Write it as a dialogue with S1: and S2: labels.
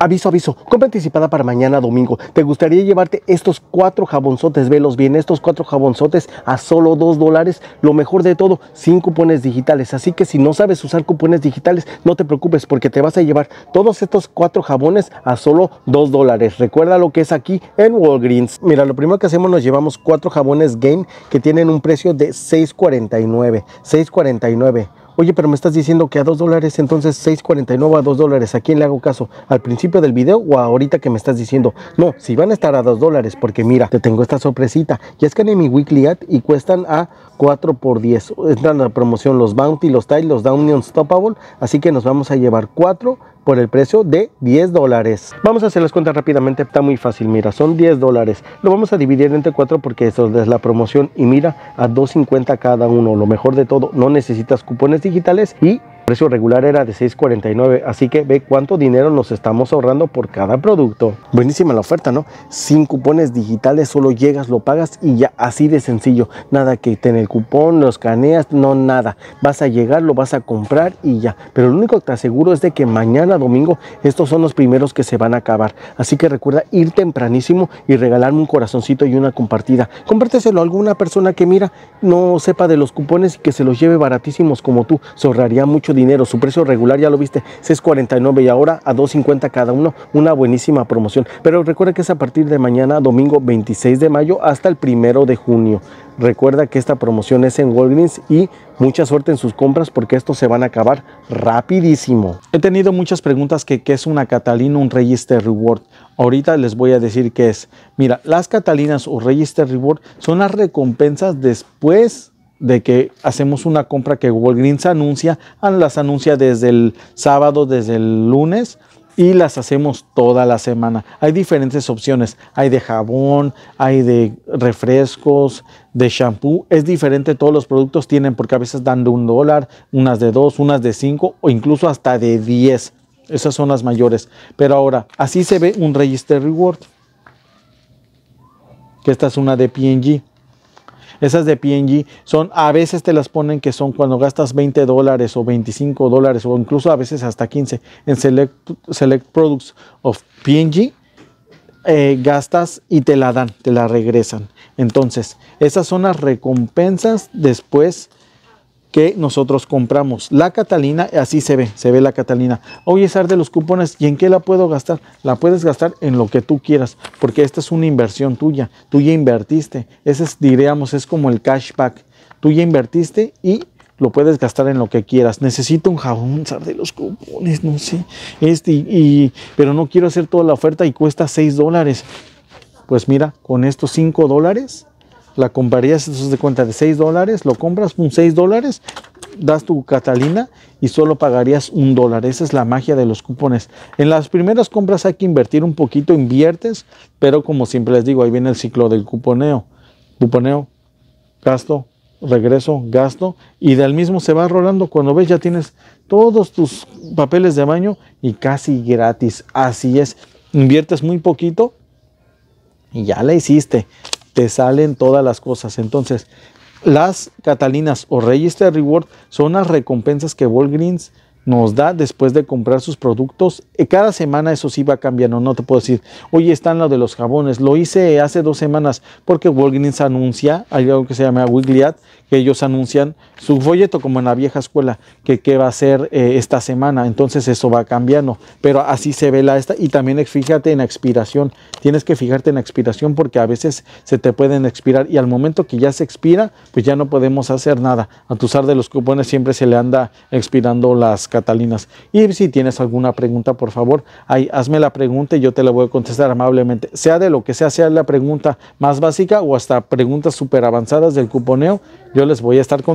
S1: Aviso, aviso, compra anticipada para mañana domingo. ¿Te gustaría llevarte estos cuatro jabonzotes? Velos bien, estos cuatro jabonzotes a solo 2 dólares. Lo mejor de todo, sin cupones digitales. Así que si no sabes usar cupones digitales, no te preocupes porque te vas a llevar todos estos cuatro jabones a solo 2 dólares. Recuerda lo que es aquí en Walgreens. Mira, lo primero que hacemos nos llevamos cuatro jabones Gain que tienen un precio de 6.49. 6.49. Oye, pero me estás diciendo que a 2 dólares, entonces 6.49 a 2 dólares. ¿A quién le hago caso? ¿Al principio del video o ahorita que me estás diciendo? No, si van a estar a 2 dólares, porque mira, te tengo esta sorpresita. Ya en mi weekly ad y cuestan a 4 por 10. Entran a promoción los Bounty, los tiles, los Downion Unstoppable. Así que nos vamos a llevar 4 por el precio de 10 dólares. Vamos a hacer las cuentas rápidamente, está muy fácil, mira, son 10 dólares. Lo vamos a dividir entre 4 porque eso es la promoción y mira, a 2.50 cada uno, lo mejor de todo, no necesitas cupones digitales y precio regular era de 6.49, así que ve cuánto dinero nos estamos ahorrando por cada producto. Buenísima la oferta, ¿no? Sin cupones digitales, solo llegas, lo pagas y ya así de sencillo. Nada que tener el cupón, los caneas, no nada. Vas a llegar, lo vas a comprar y ya. Pero lo único que te aseguro es de que mañana domingo estos son los primeros que se van a acabar. Así que recuerda ir tempranísimo y regalarme un corazoncito y una compartida. Compárteselo a alguna persona que mira, no sepa de los cupones y que se los lleve baratísimos como tú. Se ahorraría mucho dinero dinero. Su precio regular, ya lo viste, 6.49 y ahora a 2.50 cada uno. Una buenísima promoción. Pero recuerda que es a partir de mañana, domingo 26 de mayo, hasta el primero de junio. Recuerda que esta promoción es en Walgreens y mucha suerte en sus compras porque estos se van a acabar rapidísimo. He tenido muchas preguntas que qué es una Catalina, un Register Reward. Ahorita les voy a decir qué es. Mira, las Catalinas o Register Reward son las recompensas después de que hacemos una compra que Walgreens anuncia, ah, las anuncia desde el sábado, desde el lunes y las hacemos toda la semana. Hay diferentes opciones, hay de jabón, hay de refrescos, de shampoo, es diferente, todos los productos tienen porque a veces dan de un dólar, unas de dos, unas de cinco o incluso hasta de diez. Esas son las mayores. Pero ahora, así se ve un Register Reward. Que esta es una de PNG. Esas de PNG son, a veces te las ponen que son cuando gastas 20 dólares o 25 dólares o incluso a veces hasta 15 en Select, select Products of PNG. Eh, gastas y te la dan, te la regresan. Entonces, esas son las recompensas después que nosotros compramos. La Catalina, así se ve, se ve la Catalina. Oye, arte de los cupones, ¿y en qué la puedo gastar? La puedes gastar en lo que tú quieras, porque esta es una inversión tuya. Tú ya invertiste. Ese es, diríamos, es como el cashback. Tú ya invertiste y lo puedes gastar en lo que quieras. Necesito un jabón, Sar de los cupones, no sé. Este, y, pero no quiero hacer toda la oferta y cuesta 6 dólares. Pues mira, con estos 5 dólares la comprarías entonces de cuenta de 6 dólares, lo compras, un 6 dólares, das tu Catalina y solo pagarías un dólar. Esa es la magia de los cupones. En las primeras compras hay que invertir un poquito, inviertes, pero como siempre les digo, ahí viene el ciclo del cuponeo. Cuponeo, gasto, regreso, gasto y del mismo se va rolando. Cuando ves ya tienes todos tus papeles de baño y casi gratis. Así es, inviertes muy poquito y ya la hiciste te salen todas las cosas. Entonces, las Catalinas o Register Reward son las recompensas que Walgreens nos da después de comprar sus productos. Eh, cada semana eso sí va cambiando, no te puedo decir, oye, están lo de los jabones, lo hice hace dos semanas porque Walgreens anuncia, hay algo que se llama Weekly que ellos anuncian su folleto como en la vieja escuela, que qué va a ser eh, esta semana, entonces eso va cambiando, pero así se ve la esta y también fíjate en la expiración, tienes que fijarte en la expiración porque a veces se te pueden expirar y al momento que ya se expira, pues ya no podemos hacer nada. A usar de los cupones siempre se le anda expirando las Catalinas. Y si tienes alguna pregunta, por favor, ahí, hazme la pregunta y yo te la voy a contestar amablemente. Sea de lo que sea, sea la pregunta más básica o hasta preguntas súper avanzadas del cuponeo, yo les voy a estar contestando.